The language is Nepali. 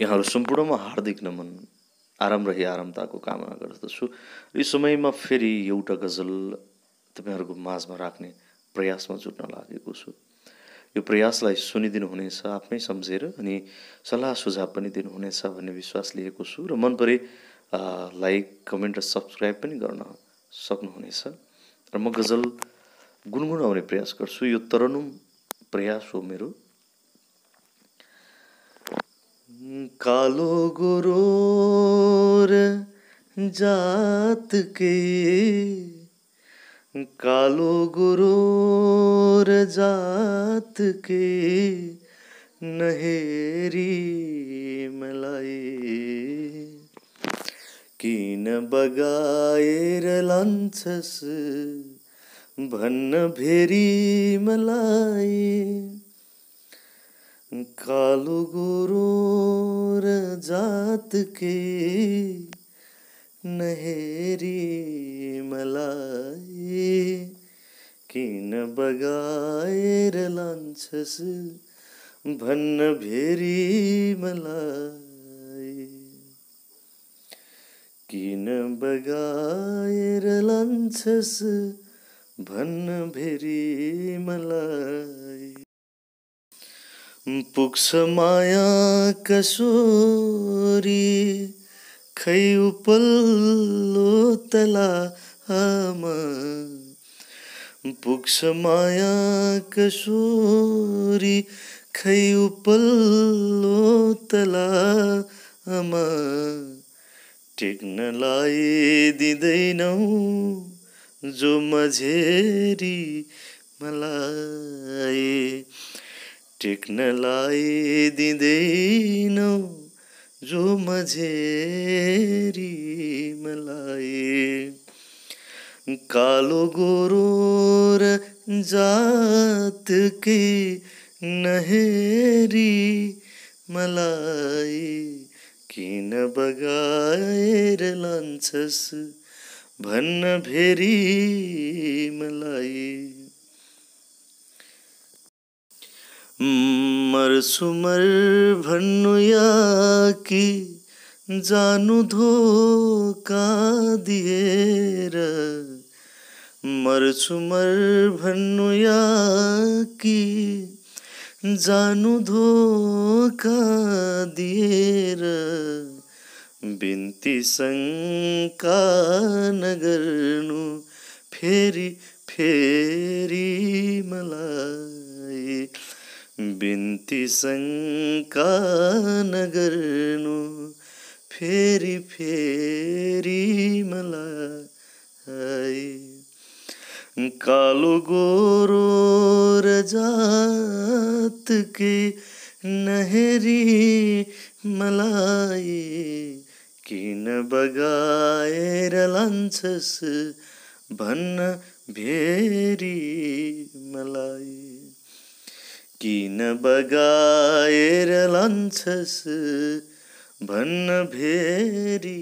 यहाँहरू सम्पूर्णमा हार्दिक नमन आराम रही आरामताको कामना गर्दछु यी समयमा फेरि एउटा गजल तपाईँहरूको माझमा राख्ने प्रयासमा जुट्न लागेको छु यो प्रयासलाई सुनिदिनु हुनेछ आफ्नै सम्झेर अनि सल्लाह सुझाव पनि दिनुहुनेछ भन्ने विश्वास लिएको छु र मन परे लाइक कमेन्ट र सब्सक्राइब पनि गर्न सक्नुहुनेछ र म गजल गुनगुनाउने प्रयास गर्छु यो तरनुम प्रयास हो मेरो कालो जात के, कालो र जात के, नहेरी मलाई किन बगाएर लन्थस भन्न भेरी मलाई र जात के नहेरी मलाई किन बगाएर लान्छस् भन्न भेरी मलाई किन बगाएर लान्छस् भन्न भेरी मलाई पुग्छ माया कसोरी खै उपल्लो तलामा पुग्छ माया कसोरी खै उपल्लो आमा टेक्न लाइदिँदैनौ जो मझेरी मलाई टेक्न दिँदैनौ जो मझेरी मलाई कालो गोरो र जातकै नहेरी मलाई किन बगाएर लान्छस् भन्न भेरी मलाई मरसुमर भन्नु या कि जानु धोका दिएर मरसुमर भन्नु या कि जानु धोका दिएर बिन्ती शङ्का नगर्नु फेरि फेरि मलाई बिन्ती शङ्का नगर्नु फेरि फेरि मलाई कालो गोरो र के नहेरी मलाई किन बगाएर लान्छस् भन्न भेरी मलाई किन बगाएर लान्छस् भन्न भेरी